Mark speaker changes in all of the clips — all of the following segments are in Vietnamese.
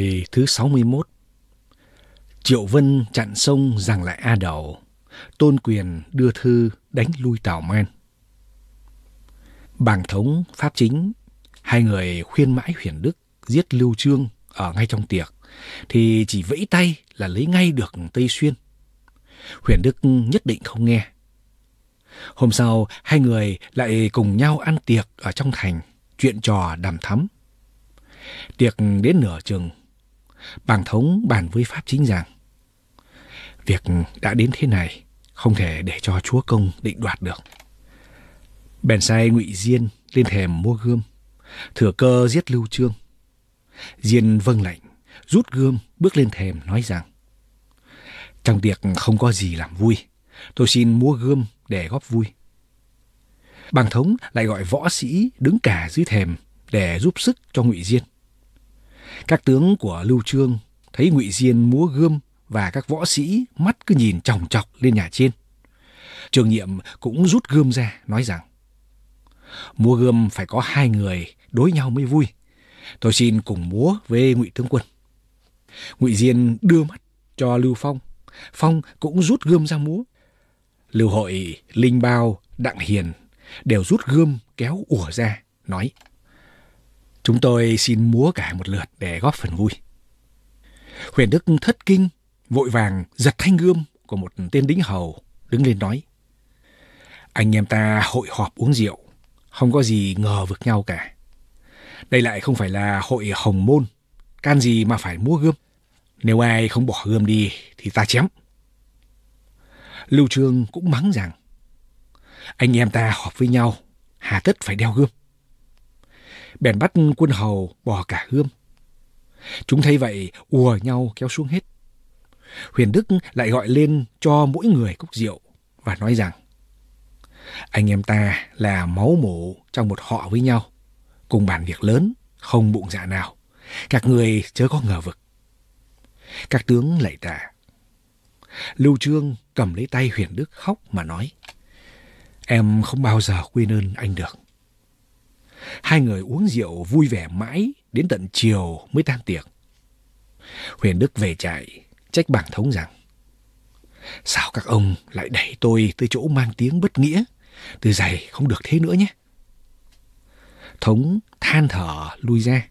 Speaker 1: Hồi thứ 61 Triệu Vân chặn sông giằng lại A Đầu. Tôn Quyền đưa thư đánh lui Tào Man. Bàng Thống, Pháp Chính, hai người khuyên mãi Huyền Đức giết Lưu Trương ở ngay trong tiệc, thì chỉ vẫy tay là lấy ngay được Tây Xuyên. Huyền Đức nhất định không nghe. Hôm sau, hai người lại cùng nhau ăn tiệc ở trong thành, chuyện trò đàm thắm. Tiệc đến nửa chừng, bàng thống bàn với Pháp chính rằng Việc đã đến thế này không thể để cho chúa công định đoạt được. Bèn sai ngụy Diên lên thềm mua gươm, thừa cơ giết Lưu Trương. Diên vâng lệnh, rút gươm bước lên thềm nói rằng Trong tiệc không có gì làm vui, tôi xin mua gươm để góp vui. Bàng thống lại gọi võ sĩ đứng cả dưới thềm để giúp sức cho ngụy Diên. Các tướng của Lưu Trương thấy Ngụy Diên múa gươm và các võ sĩ mắt cứ nhìn chòng chọc lên nhà trên. Trường nhiệm cũng rút gươm ra, nói rằng Múa gươm phải có hai người đối nhau mới vui. Tôi xin cùng múa với Ngụy Tướng Quân. Ngụy Diên đưa mắt cho Lưu Phong. Phong cũng rút gươm ra múa. Lưu Hội, Linh Bao, Đặng Hiền đều rút gươm kéo ủa ra, nói Chúng tôi xin múa cả một lượt để góp phần vui. Huyền Đức thất kinh, vội vàng giật thanh gươm của một tên đính hầu đứng lên nói. Anh em ta hội họp uống rượu, không có gì ngờ vực nhau cả. Đây lại không phải là hội hồng môn, can gì mà phải mua gươm. Nếu ai không bỏ gươm đi thì ta chém. Lưu Trương cũng mắng rằng, anh em ta họp với nhau, hà tất phải đeo gươm bèn bắt quân hầu bỏ cả hươm. Chúng thấy vậy, ùa nhau kéo xuống hết. Huyền Đức lại gọi lên cho mỗi người cốc rượu và nói rằng Anh em ta là máu mổ trong một họ với nhau, cùng bàn việc lớn, không bụng dạ nào. Các người chớ có ngờ vực. Các tướng lạy tạ. Lưu Trương cầm lấy tay Huyền Đức khóc mà nói Em không bao giờ quên ơn anh được. Hai người uống rượu vui vẻ mãi đến tận chiều mới tan tiệc. Huyền Đức về trại, trách bảng thống rằng Sao các ông lại đẩy tôi từ chỗ mang tiếng bất nghĩa? Từ giày không được thế nữa nhé. Thống than thở lui ra.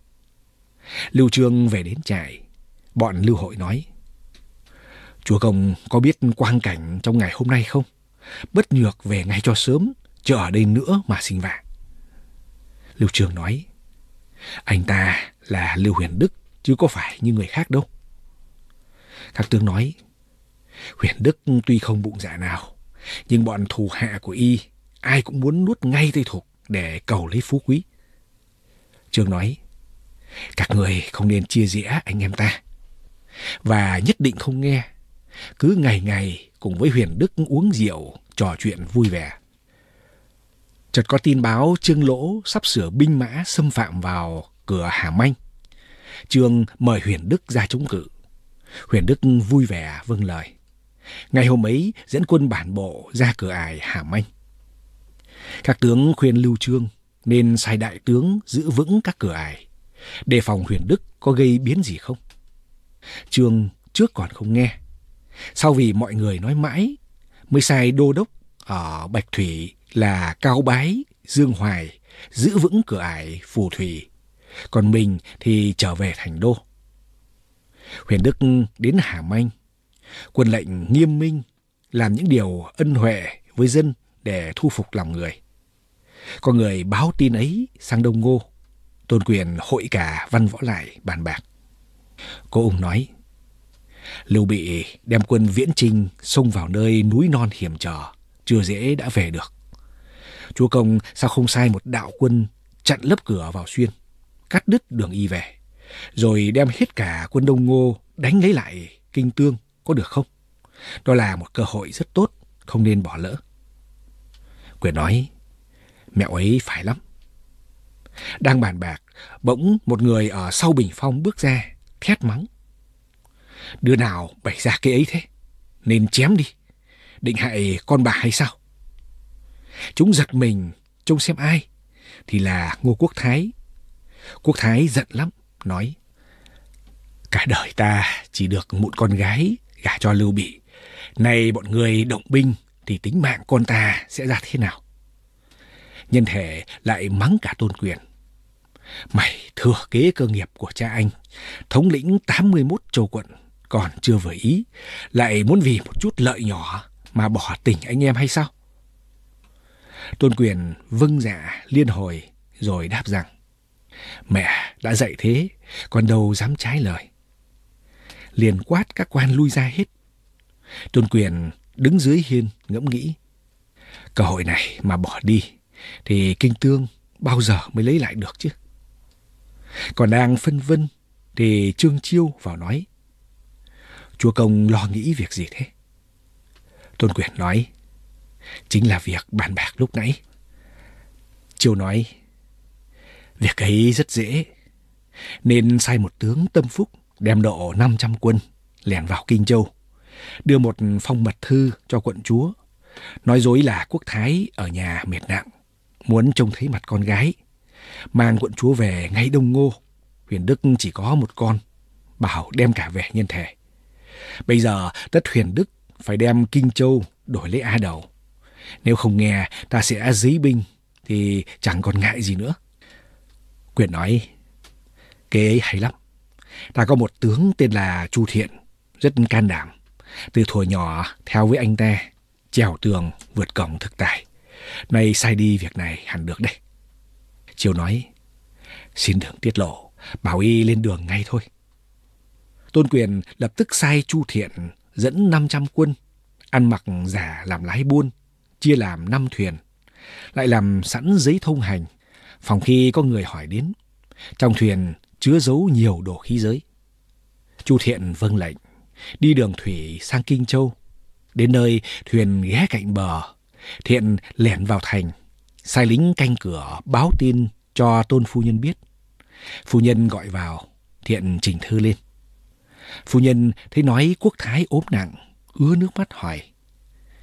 Speaker 1: Lưu Trương về đến trại. Bọn Lưu Hội nói. Chúa Công có biết quang cảnh trong ngày hôm nay không? Bất nhược về ngay cho sớm, chờ ở đây nữa mà sinh vạ. Lưu Trường nói, anh ta là Lưu Huyền Đức chứ có phải như người khác đâu. Các tướng nói, Huyền Đức tuy không bụng dạ nào, nhưng bọn thù hạ của y ai cũng muốn nuốt ngay tây thục để cầu lấy phú quý. Trường nói, các người không nên chia rẽ anh em ta. Và nhất định không nghe, cứ ngày ngày cùng với Huyền Đức uống rượu, trò chuyện vui vẻ chợt có tin báo Trương Lỗ sắp sửa binh mã xâm phạm vào cửa Hà Manh. Trương mời Huyền Đức ra chống cự. Huyền Đức vui vẻ vâng lời. Ngày hôm ấy dẫn quân bản bộ ra cửa ải Hà Manh. Các tướng khuyên Lưu Trương nên sai đại tướng giữ vững các cửa ải, đề phòng Huyền Đức có gây biến gì không. Trương trước còn không nghe. Sau vì mọi người nói mãi, mới sai đô đốc ở Bạch Thủy là cao bái, dương hoài, giữ vững cửa ải phù thủy. Còn mình thì trở về thành đô. Huyền Đức đến Hà Manh. Quân lệnh nghiêm minh, làm những điều ân huệ với dân để thu phục lòng người. Có người báo tin ấy sang Đông Ngô. Tôn quyền hội cả văn võ lại bàn bạc. Cô ung nói, Lưu Bị đem quân viễn trinh xông vào nơi núi non hiểm trở, chưa dễ đã về được chúa công sao không sai một đạo quân chặn lớp cửa vào xuyên, cắt đứt đường y về, rồi đem hết cả quân Đông Ngô đánh lấy lại kinh tương, có được không? Đó là một cơ hội rất tốt, không nên bỏ lỡ. Quyền nói, mẹo ấy phải lắm. Đang bàn bạc, bỗng một người ở sau bình phong bước ra, thét mắng. Đứa nào bày ra cái ấy thế? Nên chém đi. Định hại con bà hay sao? Chúng giật mình, trông xem ai. Thì là Ngô Quốc Thái. Quốc Thái giận lắm, nói. Cả đời ta chỉ được một con gái gả cho Lưu Bị. Nay bọn người động binh thì tính mạng con ta sẽ ra thế nào? Nhân thể lại mắng cả tôn quyền. Mày thừa kế cơ nghiệp của cha anh, thống lĩnh 81 châu quận còn chưa vừa ý, lại muốn vì một chút lợi nhỏ mà bỏ tình anh em hay sao? Tôn quyền vâng dạ liên hồi rồi đáp rằng Mẹ đã dạy thế, còn đâu dám trái lời. Liền quát các quan lui ra hết. Tôn quyền đứng dưới hiên ngẫm nghĩ. Cơ hội này mà bỏ đi thì kinh tương bao giờ mới lấy lại được chứ. Còn đang phân vân thì Trương Chiêu vào nói. Chúa công lo nghĩ việc gì thế? Tôn quyền nói chính là việc bàn bạc lúc nãy. Chiêu nói, việc ấy rất dễ, nên sai một tướng tâm phúc đem độ 500 quân lẻn vào Kinh Châu, đưa một phong mật thư cho quận chúa, nói dối là quốc thái ở nhà mệt nặng, muốn trông thấy mặt con gái, mang quận chúa về ngay Đông Ngô, Huyền Đức chỉ có một con, bảo đem cả về nhân thể. Bây giờ tất Huyền Đức phải đem Kinh Châu đổi lấy A Đầu, nếu không nghe, ta sẽ dí binh, thì chẳng còn ngại gì nữa. Quyền nói, kế ấy hay lắm. Ta có một tướng tên là Chu Thiện, rất can đảm. Từ thuở nhỏ, theo với anh ta, trèo tường, vượt cổng thực tài. Nay sai đi việc này hẳn được đây. Chiều nói, xin đừng tiết lộ, bảo y lên đường ngay thôi. Tôn quyền lập tức sai Chu Thiện dẫn 500 quân, ăn mặc giả làm lái buôn, chia làm năm thuyền, lại làm sẵn giấy thông hành, phòng khi có người hỏi đến. Trong thuyền chứa giấu nhiều đồ khí giới. Chu Thiện vâng lệnh, đi đường thủy sang Kinh Châu. Đến nơi, thuyền ghé cạnh bờ. Thiện lẻn vào thành, sai lính canh cửa báo tin cho tôn phu nhân biết. Phu nhân gọi vào, Thiện trình thư lên. Phu nhân thấy nói quốc thái ốm nặng, ứa nước mắt hỏi.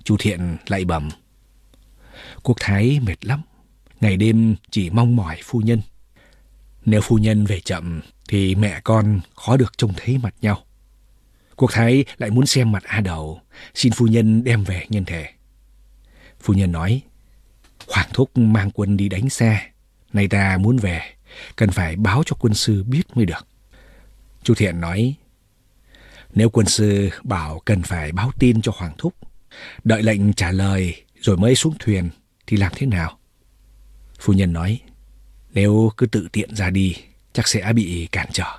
Speaker 1: Chu Thiện lại bẩm. Quốc Thái mệt lắm, ngày đêm chỉ mong mỏi phu nhân. Nếu phu nhân về chậm thì mẹ con khó được trông thấy mặt nhau. Quốc Thái lại muốn xem mặt A Đầu, xin phu nhân đem về nhân thể. Phu nhân nói, Hoàng Thúc mang quân đi đánh xe, nay ta muốn về, cần phải báo cho quân sư biết mới được. Chu Thiện nói, nếu quân sư bảo cần phải báo tin cho Hoàng Thúc, đợi lệnh trả lời rồi mới xuống thuyền thì làm thế nào? Phu nhân nói, nếu cứ tự tiện ra đi, chắc sẽ bị cản trở.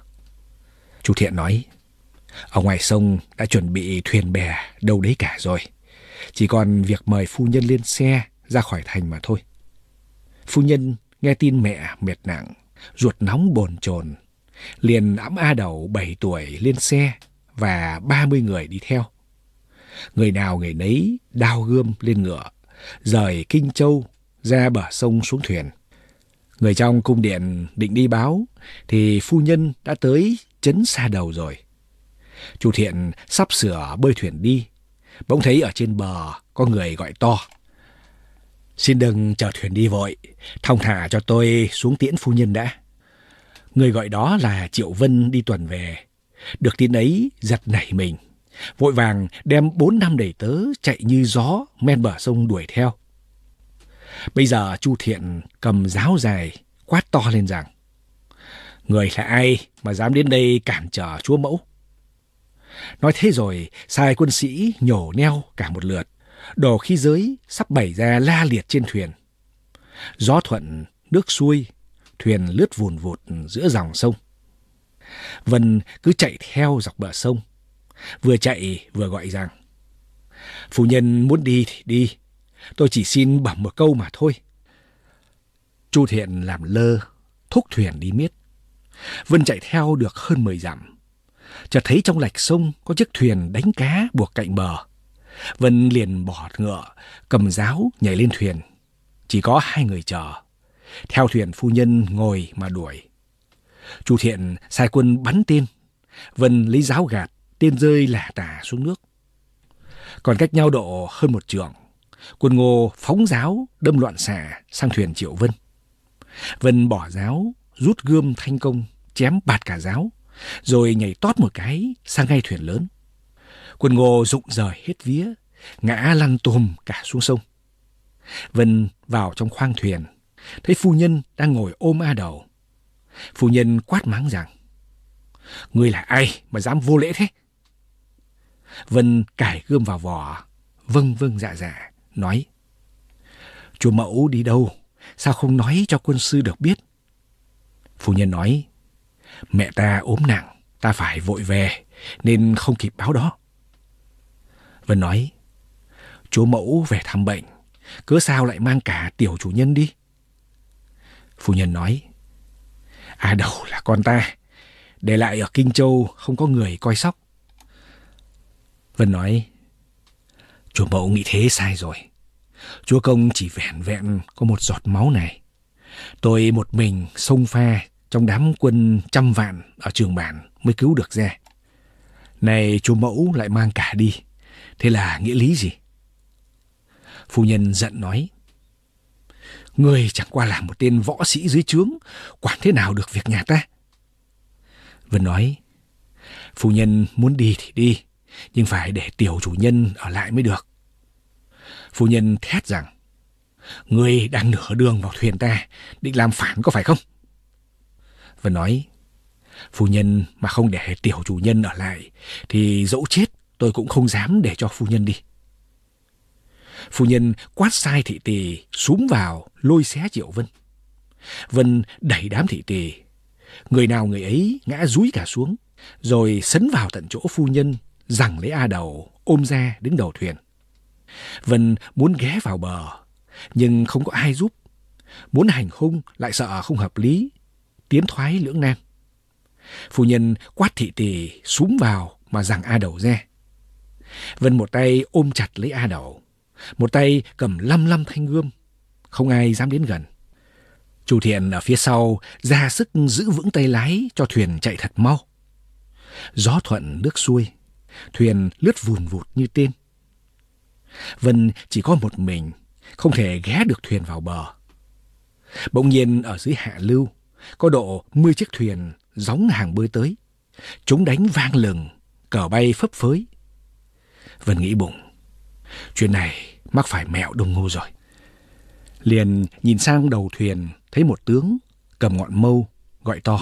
Speaker 1: Chú Thiện nói, ở ngoài sông đã chuẩn bị thuyền bè đâu đấy cả rồi. Chỉ còn việc mời phu nhân lên xe ra khỏi thành mà thôi. Phu nhân nghe tin mẹ mệt nặng, ruột nóng bồn chồn, liền ẵm A Đầu bảy tuổi lên xe và ba mươi người đi theo. Người nào người nấy đao gươm lên ngựa, rời Kinh Châu ra bờ sông xuống thuyền. Người trong cung điện định đi báo thì phu nhân đã tới chấn xa đầu rồi. Chu Thiện sắp sửa bơi thuyền đi, bỗng thấy ở trên bờ có người gọi to. Xin đừng chờ thuyền đi vội, thong thả cho tôi xuống tiễn phu nhân đã. Người gọi đó là Triệu Vân đi tuần về. Được tin ấy giật nảy mình. Vội vàng đem bốn năm đầy tớ chạy như gió men bờ sông đuổi theo. Bây giờ Chu Thiện cầm giáo dài quát to lên rằng Người là ai mà dám đến đây cản trở chúa mẫu? Nói thế rồi, sai quân sĩ nhổ neo cả một lượt, đồ khí giới sắp bày ra la liệt trên thuyền. Gió thuận, nước xuôi, thuyền lướt vùn vụt giữa dòng sông. Vân cứ chạy theo dọc bờ sông, Vừa chạy vừa gọi rằng Phu nhân muốn đi thì đi Tôi chỉ xin bẩm một câu mà thôi Chu Thiện làm lơ Thúc thuyền đi miết Vân chạy theo được hơn mười dặm Chợt thấy trong lạch sông Có chiếc thuyền đánh cá buộc cạnh bờ Vân liền bỏ ngựa Cầm giáo nhảy lên thuyền Chỉ có hai người chờ Theo thuyền phu nhân ngồi mà đuổi Chu Thiện sai quân bắn tên Vân lấy giáo gạt tên rơi lả tả xuống nước. Còn cách nhau độ hơn một trường, quân ngô phóng giáo đâm loạn xạ sang thuyền Triệu Vân. Vân bỏ giáo, rút gươm thanh công, chém bạt cả giáo, rồi nhảy tót một cái sang ngay thuyền lớn. Quân ngô rụng rời hết vía, ngã lăn tôm cả xuống sông. Vân vào trong khoang thuyền, thấy phu nhân đang ngồi ôm a đầu. Phu nhân quát mắng rằng, người là ai mà dám vô lễ thế? Vân cải gươm vào vỏ, vâng vâng dạ dạ, nói. Chùa mẫu đi đâu? Sao không nói cho quân sư được biết? Phu nhân nói, mẹ ta ốm nặng, ta phải vội về, nên không kịp báo đó. Vân nói, chúa mẫu về thăm bệnh, cớ sao lại mang cả tiểu chủ nhân đi? Phu nhân nói, à đầu là con ta, để lại ở Kinh Châu không có người coi sóc, Vân nói, Chúa mẫu nghĩ thế sai rồi. Chúa công chỉ vẻn vẹn có một giọt máu này. Tôi một mình xông pha trong đám quân trăm vạn ở trường bản mới cứu được ra. Này chúa mẫu lại mang cả đi. Thế là nghĩa lý gì? Phu nhân giận nói. Người chẳng qua là một tên võ sĩ dưới trướng, quản thế nào được việc nhà ta? Vân nói, phu nhân muốn đi thì đi, nhưng phải để tiểu chủ nhân ở lại mới được. Phu nhân thét rằng, Ngươi đang nửa đường vào thuyền ta, định làm phản có phải không? và nói, Phu nhân mà không để tiểu chủ nhân ở lại, thì dẫu chết tôi cũng không dám để cho phu nhân đi. Phu nhân quát sai thị tỳ súm vào lôi xé Triệu Vân. Vân đẩy đám thị tỳ. Người nào người ấy ngã rúi cả xuống, rồi sấn vào tận chỗ phu nhân rằng lấy A đầu ôm ra đứng đầu thuyền. Vân muốn ghé vào bờ, nhưng không có ai giúp. Muốn hành hung lại sợ không hợp lý, tiến thoái lưỡng nan. Phu nhân quát thị tỷ súng vào mà rằng A đầu ra. Vân một tay ôm chặt lấy A đầu, một tay cầm lăm lăm thanh gươm. Không ai dám đến gần. chủ Thiện ở phía sau ra sức giữ vững tay lái cho thuyền chạy thật mau. Gió thuận nước xuôi, thuyền lướt vùn vụt như tên. Vân chỉ có một mình, không thể ghé được thuyền vào bờ. Bỗng nhiên ở dưới hạ lưu, có độ 10 chiếc thuyền gióng hàng bơi tới. Chúng đánh vang lừng, cờ bay phấp phới. Vân nghĩ bụng, chuyện này mắc phải mẹo đông ngô rồi. Liền nhìn sang đầu thuyền, thấy một tướng cầm ngọn mâu, gọi to.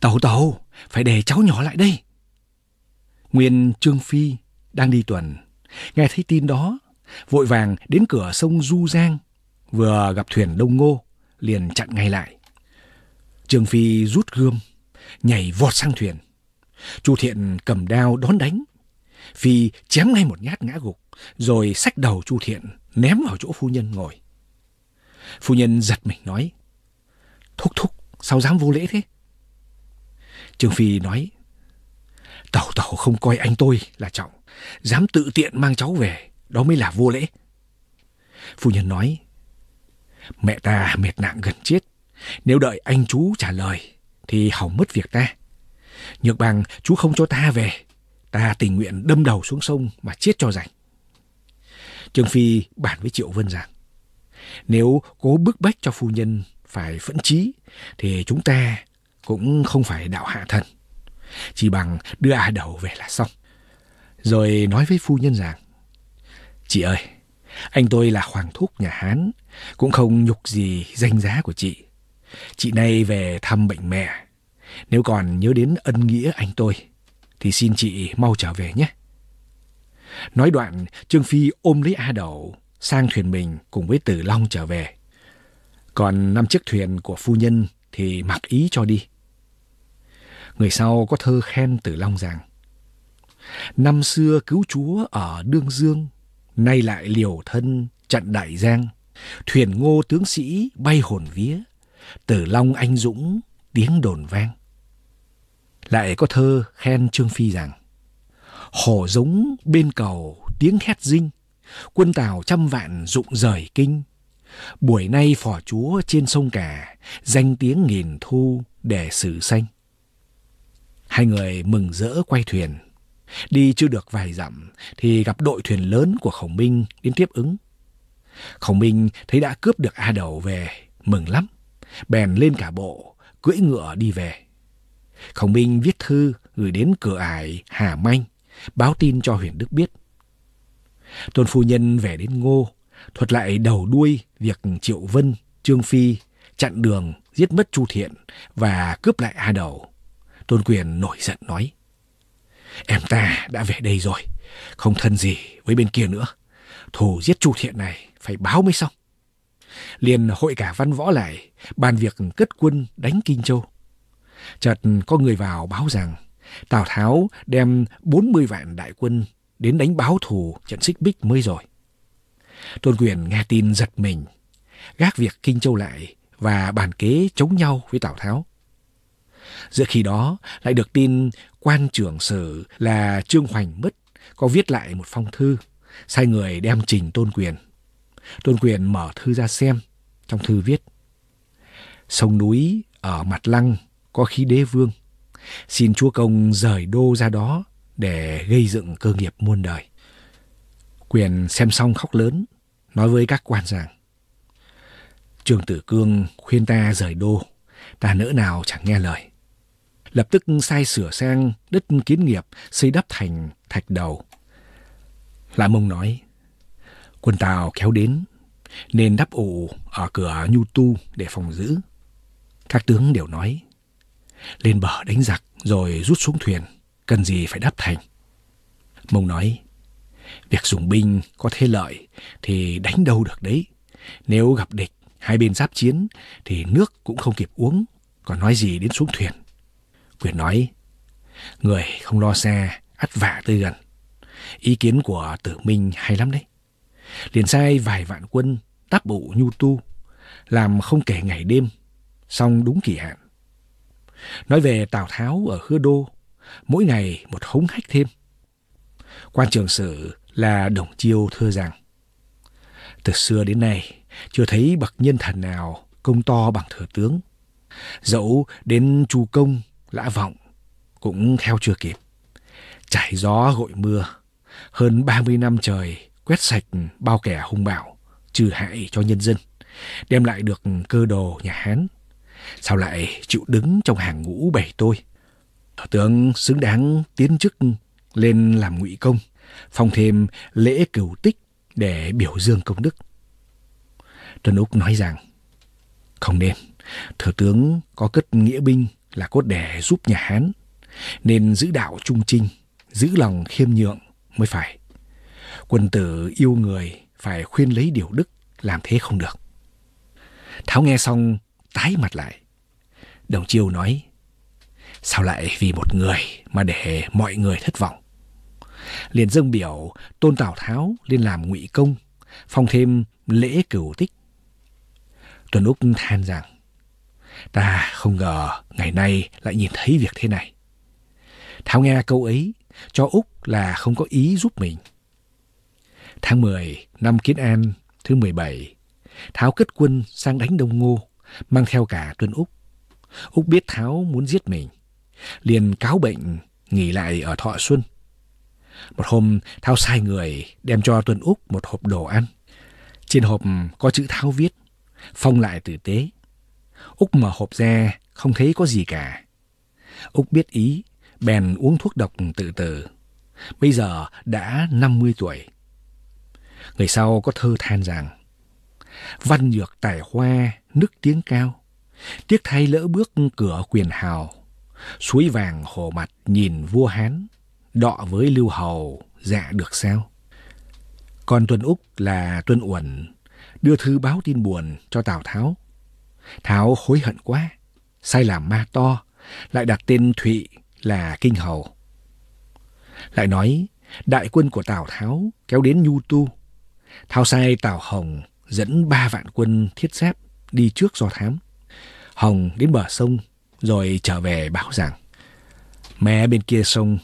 Speaker 1: Tàu tàu, phải để cháu nhỏ lại đây. Nguyên Trương Phi đang đi tuần. Nghe thấy tin đó, vội vàng đến cửa sông Du Giang. Vừa gặp thuyền Đông Ngô, liền chặn ngay lại. Trương Phi rút gươm, nhảy vọt sang thuyền. Chu Thiện cầm đao đón đánh. Phi chém ngay một nhát ngã gục, rồi xách đầu Chu Thiện ném vào chỗ phu nhân ngồi. Phu nhân giật mình nói, Thúc thúc, sao dám vô lễ thế? Trương Phi nói, Tàu Tàu không coi anh tôi là trọng, dám tự tiện mang cháu về, đó mới là vô lễ. Phu nhân nói, mẹ ta mệt nặng gần chết, nếu đợi anh chú trả lời thì hỏng mất việc ta. Nhược bằng chú không cho ta về, ta tình nguyện đâm đầu xuống sông mà chết cho rảnh. Trương Phi bàn với Triệu Vân rằng, nếu cố bức bách cho phu nhân phải phẫn trí, thì chúng ta cũng không phải đạo hạ thần. Chỉ bằng đưa A Đầu về là xong. Rồi nói với phu nhân rằng, Chị ơi, anh tôi là hoàng thúc nhà Hán, cũng không nhục gì danh giá của chị. Chị nay về thăm bệnh mẹ, nếu còn nhớ đến ân nghĩa anh tôi, thì xin chị mau trở về nhé. Nói đoạn, Trương Phi ôm lấy A đầu sang thuyền mình cùng với Tử Long trở về. Còn năm chiếc thuyền của phu nhân thì mặc ý cho đi. Người sau có thơ khen Tử Long rằng Năm xưa cứu chúa ở Đương Dương, nay lại liều thân chặn đại giang. Thuyền ngô tướng sĩ bay hồn vía, Tử Long anh dũng tiếng đồn vang. Lại có thơ khen Trương Phi rằng Hổ giống bên cầu tiếng hét dinh, Quân tàu trăm vạn rụng rời kinh. Buổi nay phò chúa trên sông cả, Danh tiếng nghìn thu để sử xanh Hai người mừng rỡ quay thuyền. Đi chưa được vài dặm thì gặp đội thuyền lớn của Khổng Minh đến tiếp ứng. Khổng Minh thấy đã cướp được A Đầu về, mừng lắm. Bèn lên cả bộ, cưỡi ngựa đi về. Khổng Minh viết thư gửi đến cửa ải Hà Manh, báo tin cho Huyền Đức biết. Tôn phu nhân về đến Ngô, thuật lại đầu đuôi việc Triệu Vân, Trương Phi chặn đường giết mất Chu Thiện và cướp lại A Đầu. Tôn Quyền nổi giận nói. Em ta đã về đây rồi, không thân gì với bên kia nữa. Thù giết Chu Thiện này phải báo mới xong. Liền hội cả văn võ lại, bàn việc cất quân đánh Kinh Châu. Chợt có người vào báo rằng Tào Tháo đem 40 vạn đại quân đến đánh báo thù trận xích bích mới rồi. Tôn Quyền nghe tin giật mình, gác việc Kinh Châu lại và bàn kế chống nhau với Tào Tháo. Giữa khi đó lại được tin quan trưởng sử là Trương Hoành mất có viết lại một phong thư, sai người đem trình Tôn Quyền. Tôn Quyền mở thư ra xem, trong thư viết Sông núi ở mặt lăng có khí đế vương, xin chúa công rời đô ra đó để gây dựng cơ nghiệp muôn đời. Quyền xem xong khóc lớn, nói với các quan rằng Trương Tử Cương khuyên ta rời đô, ta nỡ nào chẳng nghe lời lập tức sai sửa sang đất kiến nghiệp xây đắp thành thạch đầu. Lã Mông nói, quân Tàu kéo đến, nên đắp ụ ở cửa Nhu Tu để phòng giữ. Các tướng đều nói, lên bờ đánh giặc rồi rút xuống thuyền, cần gì phải đắp thành. Mông nói, việc dùng binh có thế lợi thì đánh đâu được đấy. Nếu gặp địch, hai bên giáp chiến thì nước cũng không kịp uống, còn nói gì đến xuống thuyền. Quyền nói, người không lo xa, ắt vả tới gần. Ý kiến của tử minh hay lắm đấy. Liền sai vài vạn quân tác bộ nhu tu, làm không kể ngày đêm, xong đúng kỳ hạn. Nói về Tào Tháo ở Hứa Đô, mỗi ngày một hống hách thêm. Quan trường sử là Đồng Chiêu thưa rằng, từ xưa đến nay, chưa thấy bậc nhân thần nào công to bằng thừa tướng. Dẫu đến Chu Công Lã Vọng cũng theo chưa kịp. Trải gió gội mưa, hơn 30 năm trời quét sạch bao kẻ hung bạo, trừ hại cho nhân dân, đem lại được cơ đồ nhà Hán. Sao lại chịu đứng trong hàng ngũ bảy tôi? Thủ tướng xứng đáng tiến chức lên làm ngụy công, phong thêm lễ cửu tích để biểu dương công đức. Trần Úc nói rằng, không nên, thừa tướng có cất nghĩa binh là cốt để giúp nhà Hán, nên giữ đạo trung trinh, giữ lòng khiêm nhượng mới phải. Quân tử yêu người phải khuyên lấy điều đức, làm thế không được. Tháo nghe xong, tái mặt lại. Đồng chiêu nói, sao lại vì một người mà để mọi người thất vọng? Liền dâng biểu tôn Tào Tháo lên làm ngụy công, phong thêm lễ cửu tích. Tuần Úc than rằng, Ta không ngờ ngày nay lại nhìn thấy việc thế này. Tháo nghe câu ấy, cho Úc là không có ý giúp mình. Tháng 10 năm Kiến An thứ 17, Tháo kết quân sang đánh Đông Ngô, mang theo cả tuân Úc. Úc biết Tháo muốn giết mình, liền cáo bệnh nghỉ lại ở Thọ Xuân. Một hôm, Tháo sai người đem cho Tuân Úc một hộp đồ ăn. Trên hộp có chữ Tháo viết, phong lại tử tế, Úc mở hộp ra, không thấy có gì cả. Úc biết ý, bèn uống thuốc độc tự tử. Bây giờ đã 50 tuổi. Người sau có thơ than rằng, Văn dược tài hoa, nước tiếng cao, Tiếc thay lỡ bước cửa quyền hào, Suối vàng hồ mặt nhìn vua Hán, Đọ với lưu hầu, dạ được sao? Còn Tuân Úc là Tuân Uẩn, đưa thư báo tin buồn cho Tào Tháo. Thảo hối hận quá, sai làm ma to, lại đặt tên Thụy là Kinh Hầu. Lại nói, đại quân của Tào Tháo kéo đến Nhu Tu. Thao sai Tào Hồng dẫn ba vạn quân thiết giáp đi trước do thám. Hồng đến bờ sông rồi trở về báo rằng mé bên kia sông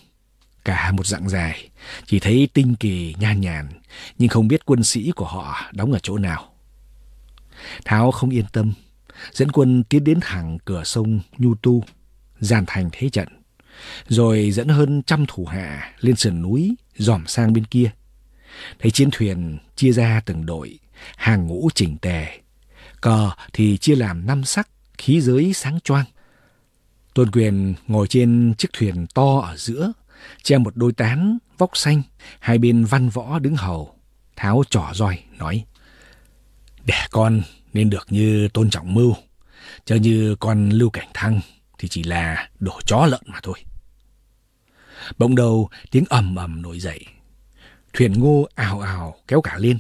Speaker 1: cả một dặn dài chỉ thấy tinh kỳ nhan nhàn nhưng không biết quân sĩ của họ đóng ở chỗ nào. Tháo không yên tâm dẫn quân tiến đến hàng cửa sông Nhu Tu, giàn thành thế trận, rồi dẫn hơn trăm thủ hạ lên sườn núi dòm sang bên kia. Thấy chiến thuyền chia ra từng đội, hàng ngũ chỉnh tề, cờ thì chia làm năm sắc, khí giới sáng choang. Tôn Quyền ngồi trên chiếc thuyền to ở giữa, che một đôi tán, vóc xanh, hai bên văn võ đứng hầu, tháo trỏ roi, nói. để con nên được như tôn trọng mưu. Chứ như con Lưu Cảnh Thăng thì chỉ là đổ chó lợn mà thôi. Bỗng đầu tiếng ầm ầm nổi dậy. Thuyền ngô ào ào kéo cả lên.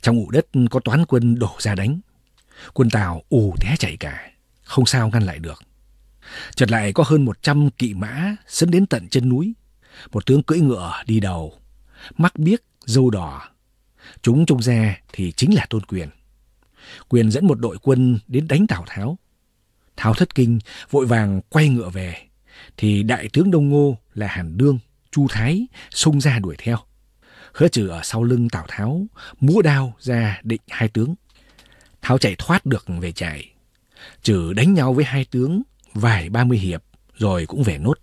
Speaker 1: Trong ụ đất có toán quân đổ ra đánh. Quân Tàu ù té chạy cả, không sao ngăn lại được. Chợt lại có hơn một trăm kỵ mã sấn đến tận chân núi. Một tướng cưỡi ngựa đi đầu, mắt biếc, dâu đỏ. Chúng trông ra thì chính là Tôn Quyền. Quyền dẫn một đội quân đến đánh Tào Tháo. Tháo thất kinh, vội vàng quay ngựa về. Thì đại tướng Đông Ngô là Hàn Đương, Chu Thái xông ra đuổi theo. Hứa trừ ở sau lưng Tào Tháo, múa đao ra định hai tướng. Tháo chạy thoát được về chạy. Trừ đánh nhau với hai tướng vài ba mươi hiệp rồi cũng về nốt.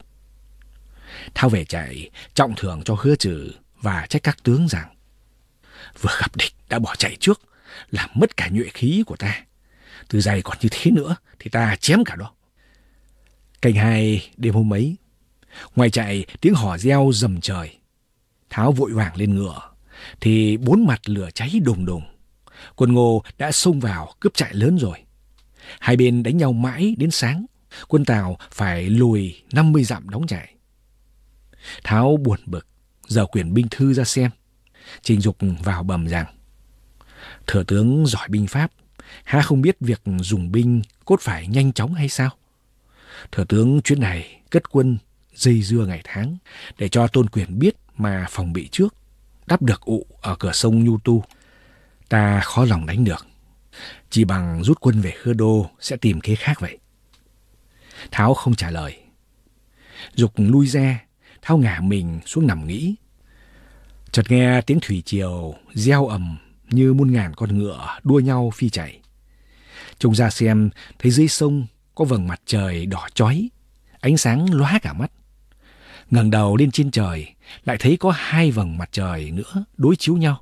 Speaker 1: Tháo về chạy, trọng thưởng cho hứa trừ và trách các tướng rằng vừa gặp địch đã bỏ chạy trước, làm mất cả nhuệ khí của ta. Từ dày còn như thế nữa thì ta chém cả đó. Canh hai đêm hôm ấy, ngoài chạy tiếng hò reo rầm trời. Tháo vội vàng lên ngựa, thì bốn mặt lửa cháy đùng đùng. Quân Ngô đã xông vào cướp chạy lớn rồi. Hai bên đánh nhau mãi đến sáng, quân Tào phải lùi 50 dặm đóng chạy. Tháo buồn bực, giờ quyển binh thư ra xem. Trình Dục vào bầm rằng, Thừa tướng giỏi binh pháp, há không biết việc dùng binh cốt phải nhanh chóng hay sao? Thừa tướng chuyến này cất quân dây dưa ngày tháng để cho tôn quyền biết mà phòng bị trước, đắp được ụ ở cửa sông Nhu Tu. Ta khó lòng đánh được, chỉ bằng rút quân về Khơ Đô sẽ tìm kế khác vậy. Tháo không trả lời. Dục lui ra, Tháo ngả mình xuống nằm nghĩ. Chợt nghe tiếng thủy triều gieo ầm như muôn ngàn con ngựa đua nhau phi chạy. Trông ra xem, thấy dưới sông có vầng mặt trời đỏ chói, ánh sáng lóa cả mắt. ngẩng đầu lên trên trời, lại thấy có hai vầng mặt trời nữa đối chiếu nhau.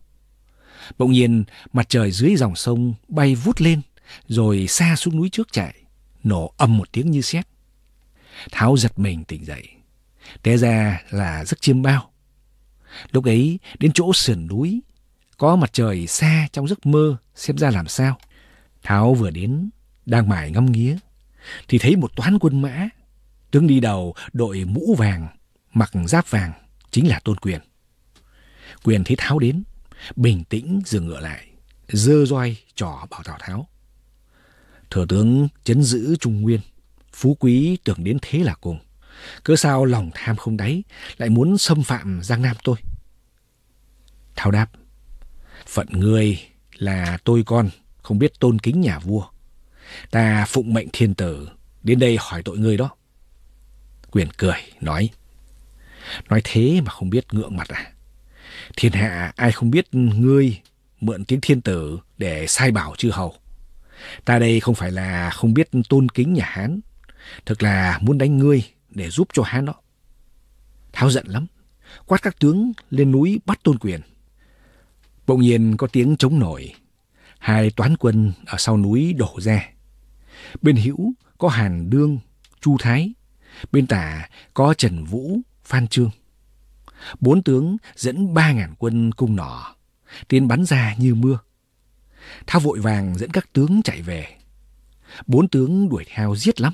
Speaker 1: Bỗng nhiên, mặt trời dưới dòng sông bay vút lên, rồi xa xuống núi trước chạy, nổ âm một tiếng như sét. Tháo giật mình tỉnh dậy, té ra là giấc chiêm bao. Lúc ấy, đến chỗ sườn núi, có mặt trời xa trong giấc mơ xem ra làm sao. Tháo vừa đến, đang mải ngâm nghía, thì thấy một toán quân mã. Tướng đi đầu đội mũ vàng, mặc giáp vàng, chính là Tôn Quyền. Quyền thấy Tháo đến, bình tĩnh dừng ngựa lại, dơ roi trò bảo Tào Tháo. Thừa tướng chấn giữ Trung Nguyên, phú quý tưởng đến thế là cùng. Cớ sao lòng tham không đáy, lại muốn xâm phạm Giang Nam tôi? Tháo đáp Phận ngươi là tôi con, không biết tôn kính nhà vua. Ta phụng mệnh thiên tử, đến đây hỏi tội ngươi đó. Quyền cười, nói. Nói thế mà không biết ngượng mặt à? Thiên hạ ai không biết ngươi mượn tiếng thiên tử để sai bảo chư hầu. Ta đây không phải là không biết tôn kính nhà Hán, thực là muốn đánh ngươi để giúp cho Hán đó. Tháo giận lắm, quát các tướng lên núi bắt tôn quyền. Bỗng nhiên có tiếng chống nổi. Hai toán quân ở sau núi đổ ra. Bên hữu có Hàn Đương, Chu Thái. Bên tả có Trần Vũ, Phan Trương. Bốn tướng dẫn ba ngàn quân cung nỏ. Tiến bắn ra như mưa. Thao vội vàng dẫn các tướng chạy về. Bốn tướng đuổi theo giết lắm.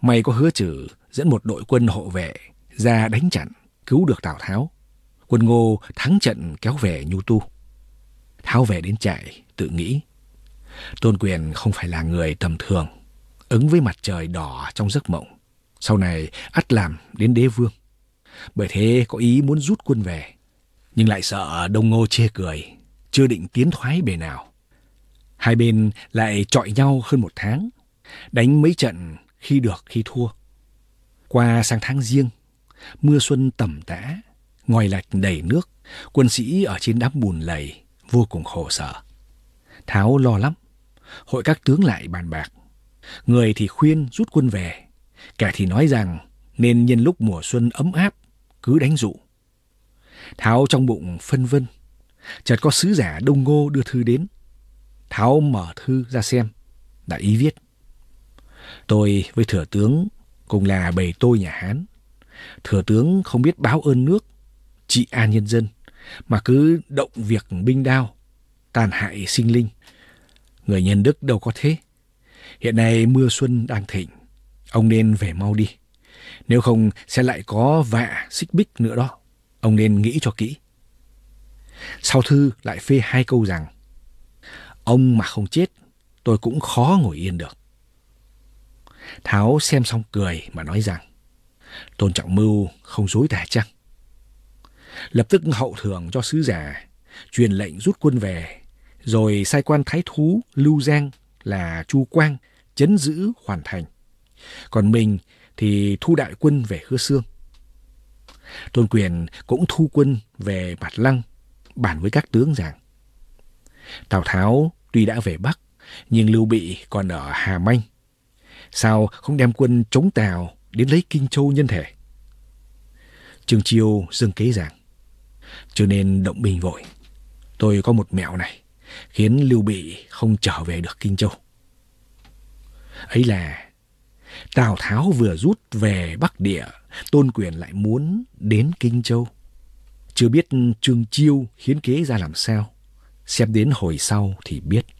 Speaker 1: mày có hứa trừ dẫn một đội quân hộ vệ ra đánh chặn, cứu được Tào Tháo. Quân Ngô thắng trận kéo về Nhu Tu. Tháo về đến chạy tự nghĩ. Tôn Quyền không phải là người tầm thường, ứng với mặt trời đỏ trong giấc mộng. Sau này ắt làm đến đế vương. Bởi thế có ý muốn rút quân về, nhưng lại sợ Đông Ngô chê cười, chưa định tiến thoái bề nào. Hai bên lại chọi nhau hơn một tháng, đánh mấy trận khi được khi thua. Qua sang tháng riêng, mưa xuân tầm tã, ngòi lạch đầy nước, quân sĩ ở trên đám bùn lầy, vô cùng khổ sở. Tháo lo lắm, hội các tướng lại bàn bạc. Người thì khuyên rút quân về, kẻ thì nói rằng nên nhân lúc mùa xuân ấm áp, cứ đánh dụ. Tháo trong bụng phân vân, chợt có sứ giả Đông Ngô đưa thư đến. Tháo mở thư ra xem, đại ý viết. Tôi với thừa tướng cùng là bầy tôi nhà Hán. Thừa tướng không biết báo ơn nước, trị an nhân dân mà cứ động việc binh đao, tàn hại sinh linh. Người nhân đức đâu có thế. Hiện nay mưa xuân đang thịnh, ông nên về mau đi. Nếu không sẽ lại có vạ xích bích nữa đó. Ông nên nghĩ cho kỹ. Sau thư lại phê hai câu rằng Ông mà không chết, tôi cũng khó ngồi yên được. Tháo xem xong cười mà nói rằng Tôn Trọng Mưu không dối tà chăng? lập tức hậu thưởng cho sứ giả, truyền lệnh rút quân về, rồi sai quan thái thú Lưu Giang là Chu Quang chấn giữ hoàn thành. Còn mình thì thu đại quân về Hứa Sương. Tôn Quyền cũng thu quân về Bạt Lăng, bàn với các tướng rằng Tào Tháo tuy đã về Bắc, nhưng Lưu Bị còn ở Hà Manh. Sao không đem quân chống Tào đến lấy Kinh Châu nhân thể? Trường Chiêu dâng kế rằng chưa nên động binh vội. Tôi có một mẹo này, khiến Lưu Bị không trở về được Kinh Châu. Ấy là Tào Tháo vừa rút về Bắc Địa, Tôn Quyền lại muốn đến Kinh Châu. Chưa biết Trương Chiêu hiến kế ra làm sao, xem đến hồi sau thì biết.